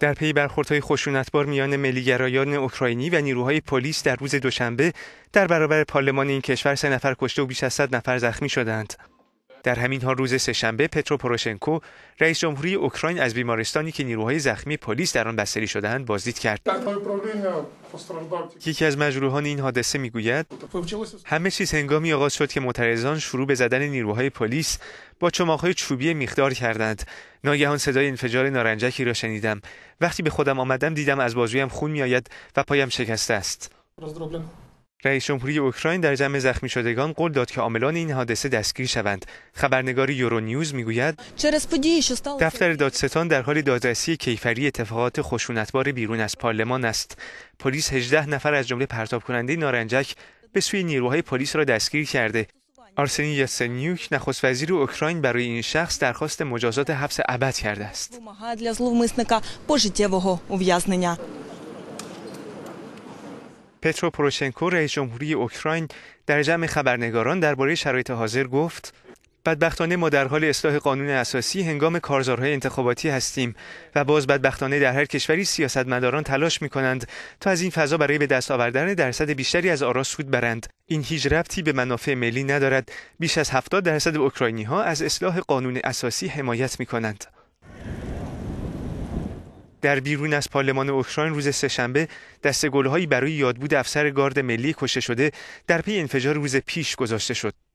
در پی برخوردهای خشونتبار میان ملیگرایان اوکراینی و نیروهای پلیس در روز دوشنبه در برابر پارلمان این کشور سه نفر کشته و بیش از صد نفر زخمی شدند در همین حال روز سهشنبه پترو پروشنکو رئیس جمهوری اوکراین از بیمارستانی که نیروهای زخمی پلیس در آن بستری شدهاند بازدید کرد یکی از مجروحان این حادثه میگوید همه چیز هنگامی آغاز شد که معترضان شروع به زدن نیروهای پلیس با چماقهای چوبی میخدار کردند ناگهان صدای انفجار نارنجکی را شنیدم وقتی به خودم آمدم دیدم از بازویم خون میآید و پایم شکسته است رئیس جمهوری اوکراین در جمع زخمی شدگان قول داد که عاملان این حادثه دستگیر شوند. خبرنگار یورونیوز میگوید دفتر دادستان در حال دادرسی کیفری اتفاقات خشونتبار بیرون از پارلمان است. پلیس 18 نفر از جمله پرتاب کننده نارنجک به سوی نیروهای پلیس را دستگیر کرده. آرسنی یاسنیوک نخست وزیر اوکراین برای این شخص درخواست مجازات حبس ابد کرده است. پترو پروشنکو رئیس جمهوری اوکراین در جمع خبرنگاران درباره شرایط حاضر گفت بدبختانه ما در حال اصلاح قانون اساسی هنگام کارزارهای انتخاباتی هستیم و باز بدبختانه در هر کشوری سیاستمداران تلاش می کنند تا از این فضا برای به دست آوردن درصد بیشتری از آرا سود برند این هیچ ربطی به منافع ملی ندارد بیش از 70 درصد اوکراینی ها از اصلاح قانون اساسی حمایت می کنند در بیرون از پارلمان اوکراین روز سهشنبه دسته گلهایی برای یادبود افسر گارد ملی کشته شده در پی انفجار روز پیش گذاشته شد